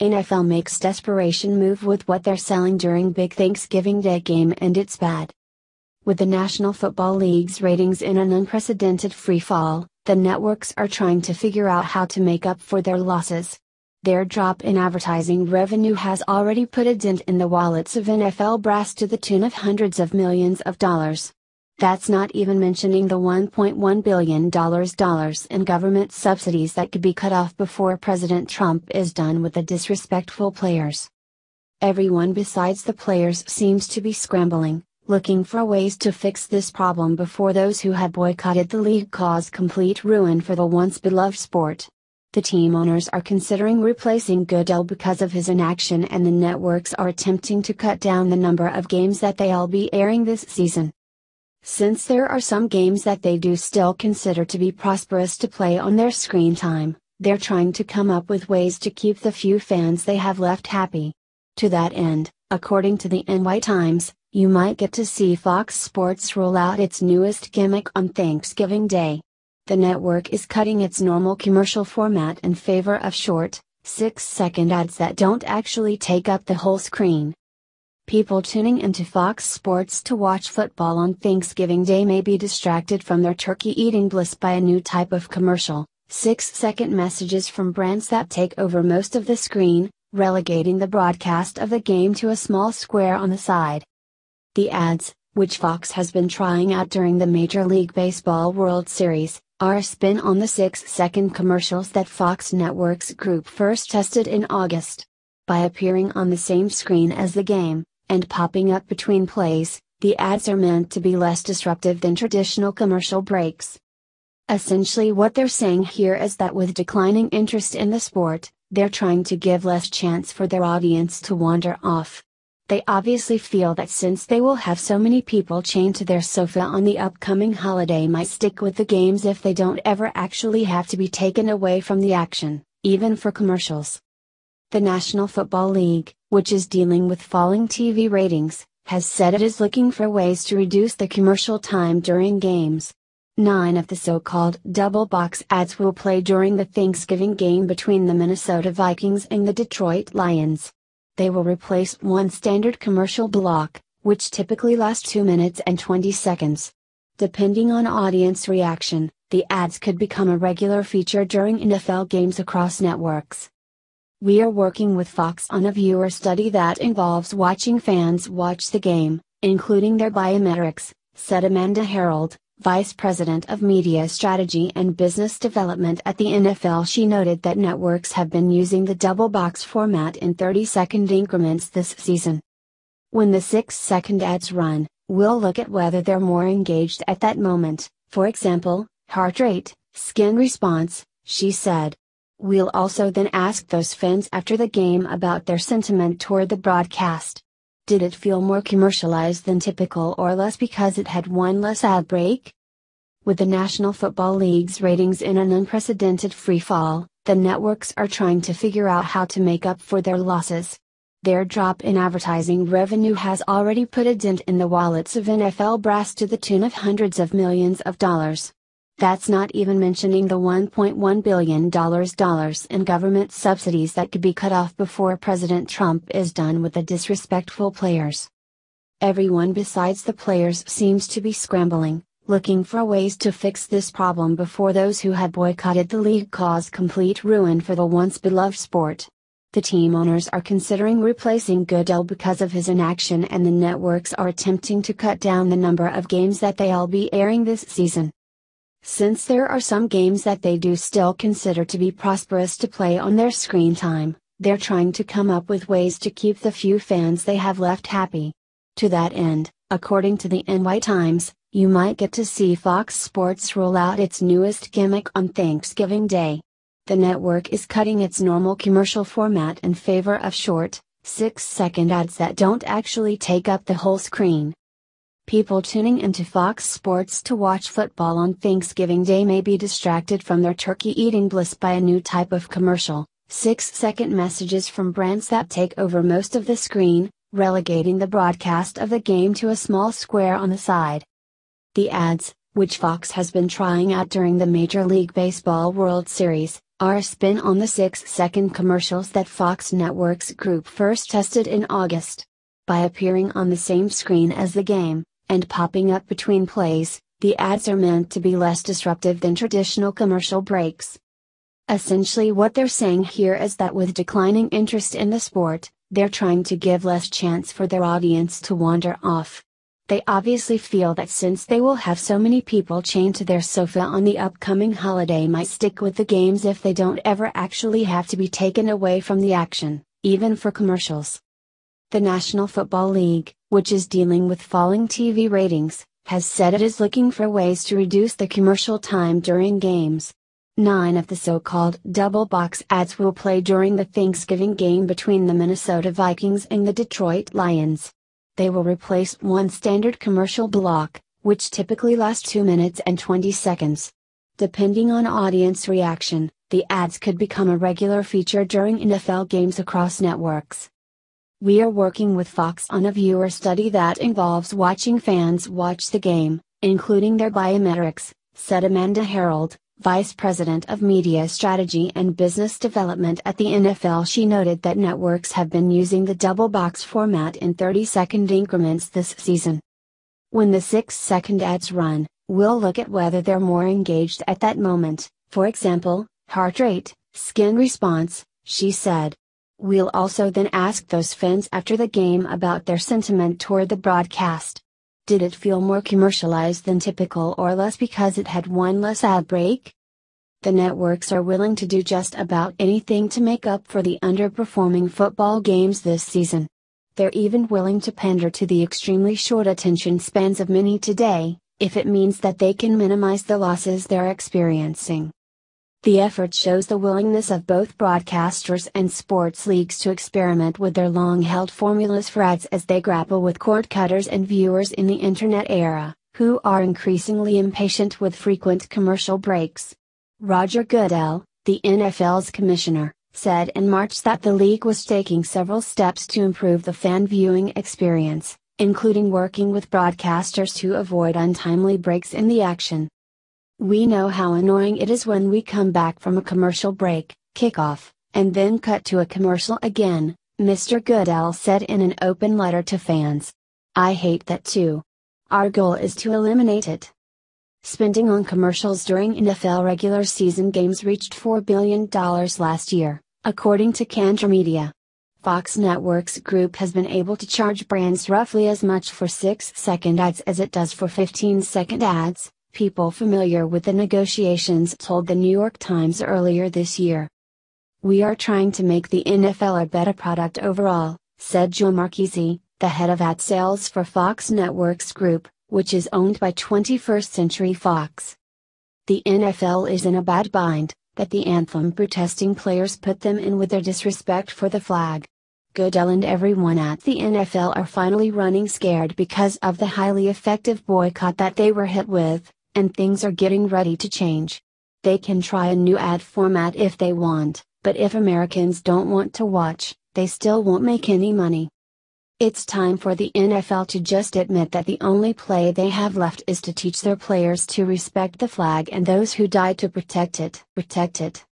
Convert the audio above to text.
NFL makes desperation move with what they're selling during big Thanksgiving Day game and it's bad. With the National Football League's ratings in an unprecedented freefall, the networks are trying to figure out how to make up for their losses. Their drop in advertising revenue has already put a dent in the wallets of NFL brass to the tune of hundreds of millions of dollars. That's not even mentioning the $1.1 billion in government subsidies that could be cut off before President Trump is done with the disrespectful players. Everyone besides the players seems to be scrambling, looking for ways to fix this problem before those who had boycotted the league cause complete ruin for the once beloved sport. The team owners are considering replacing Goodell because of his inaction, and the networks are attempting to cut down the number of games that they'll be airing this season since there are some games that they do still consider to be prosperous to play on their screen time, they're trying to come up with ways to keep the few fans they have left happy. To that end, according to the NY Times, you might get to see Fox Sports roll out its newest gimmick on Thanksgiving Day. The network is cutting its normal commercial format in favor of short, 6 second ads that don't actually take up the whole screen people tuning into Fox Sports to watch football on Thanksgiving Day may be distracted from their turkey eating bliss by a new type of commercial, six second messages from brands that take over most of the screen, relegating the broadcast of the game to a small square on the side. The ads, which Fox has been trying out during the Major League Baseball World Series, are a spin on the six second commercials that Fox Networks Group first tested in August. By appearing on the same screen as the game, and popping up between plays, the ads are meant to be less disruptive than traditional commercial breaks. Essentially, what they're saying here is that with declining interest in the sport, they're trying to give less chance for their audience to wander off. They obviously feel that since they will have so many people chained to their sofa on the upcoming holiday, might stick with the games if they don't ever actually have to be taken away from the action, even for commercials. The National Football League, which is dealing with falling TV ratings, has said it is looking for ways to reduce the commercial time during games. Nine of the so called double box ads will play during the Thanksgiving game between the Minnesota Vikings and the Detroit Lions. They will replace one standard commercial block, which typically lasts 2 minutes and 20 seconds. Depending on audience reaction, the ads could become a regular feature during NFL games across networks. We are working with Fox on a viewer study that involves watching fans watch the game, including their biometrics, said Amanda Harold, Vice President of Media Strategy and Business Development at the NFL. She noted that networks have been using the double box format in 30 second increments this season. When the 6 second ads run, we'll look at whether they're more engaged at that moment, for example, heart rate, skin response, she said. We'll also then ask those fans after the game about their sentiment toward the broadcast. Did it feel more commercialized than typical or less because it had one less ad break? With the National Football League's ratings in an unprecedented free fall, the networks are trying to figure out how to make up for their losses. Their drop in advertising revenue has already put a dent in the wallets of NFL brass to the tune of hundreds of millions of dollars. That's not even mentioning the $1.1 billion in government subsidies that could be cut off before President Trump is done with the disrespectful players. Everyone besides the players seems to be scrambling, looking for ways to fix this problem before those who had boycotted the league cause complete ruin for the once beloved sport. The team owners are considering replacing Goodell because of his inaction, and the networks are attempting to cut down the number of games that they'll be airing this season since there are some games that they do still consider to be prosperous to play on their screen time, they're trying to come up with ways to keep the few fans they have left happy. To that end, according to the NY Times, you might get to see Fox Sports roll out its newest gimmick on Thanksgiving Day. The network is cutting its normal commercial format in favor of short, 6 second ads that don't actually take up the whole screen people tuning into Fox Sports to watch football on Thanksgiving Day may be distracted from their turkey eating bliss by a new type of commercial, six second messages from brands that take over most of the screen, relegating the broadcast of the game to a small square on the side. The ads, which Fox has been trying out during the Major League Baseball World Series, are a spin on the six second commercials that Fox Networks Group first tested in August. By appearing on the same screen as the game, and popping up between plays, the ads are meant to be less disruptive than traditional commercial breaks. Essentially, what they're saying here is that with declining interest in the sport, they're trying to give less chance for their audience to wander off. They obviously feel that since they will have so many people chained to their sofa on the upcoming holiday, might stick with the games if they don't ever actually have to be taken away from the action, even for commercials. The National Football League, which is dealing with falling TV ratings, has said it is looking for ways to reduce the commercial time during games. Nine of the so called double box ads will play during the Thanksgiving game between the Minnesota Vikings and the Detroit Lions. They will replace one standard commercial block, which typically lasts 2 minutes and 20 seconds. Depending on audience reaction, the ads could become a regular feature during NFL games across networks. We are working with Fox on a viewer study that involves watching fans watch the game, including their biometrics, said Amanda Harold, Vice President of Media Strategy and Business Development at the NFL. She noted that networks have been using the double box format in 30 second increments this season. When the 6 second ads run, we'll look at whether they're more engaged at that moment, for example, heart rate, skin response, she said. We'll also then ask those fans after the game about their sentiment toward the broadcast. Did it feel more commercialized than typical or less because it had one less ad break? The networks are willing to do just about anything to make up for the underperforming football games this season. They're even willing to pander to the extremely short attention spans of many today, if it means that they can minimize the losses they're experiencing. The effort shows the willingness of both broadcasters and sports leagues to experiment with their long held formulas for ads as they grapple with cord cutters and viewers in the Internet era, who are increasingly impatient with frequent commercial breaks. Roger Goodell, the NFL's commissioner, said in March that the league was taking several steps to improve the fan viewing experience, including working with broadcasters to avoid untimely breaks in the action. We know how annoying it is when we come back from a commercial break, kickoff, and then cut to a commercial again, Mr. Goodell said in an open letter to fans. I hate that too. Our goal is to eliminate it. Spending on commercials during NFL regular season games reached $4 billion last year, according to Kantar Media. Fox Networks Group has been able to charge brands roughly as much for 6 second ads as it does for 15 second ads, people familiar with the negotiations told the New York Times earlier this year. We are trying to make the NFL a better product overall, said Joe Marchese, the head of ad sales for Fox Networks Group, which is owned by 21st Century Fox. The NFL is in a bad bind, that the anthem protesting players put them in with their disrespect for the flag. Goodell and everyone at the NFL are finally running scared because of the highly effective boycott that they were hit with, and things are getting ready to change. They can try a new ad format if they want, but if Americans don't want to watch, they still won't make any money. It's time for the NFL to just admit that the only play they have left is to teach their players to respect the flag and those who die to protect it. Protect it.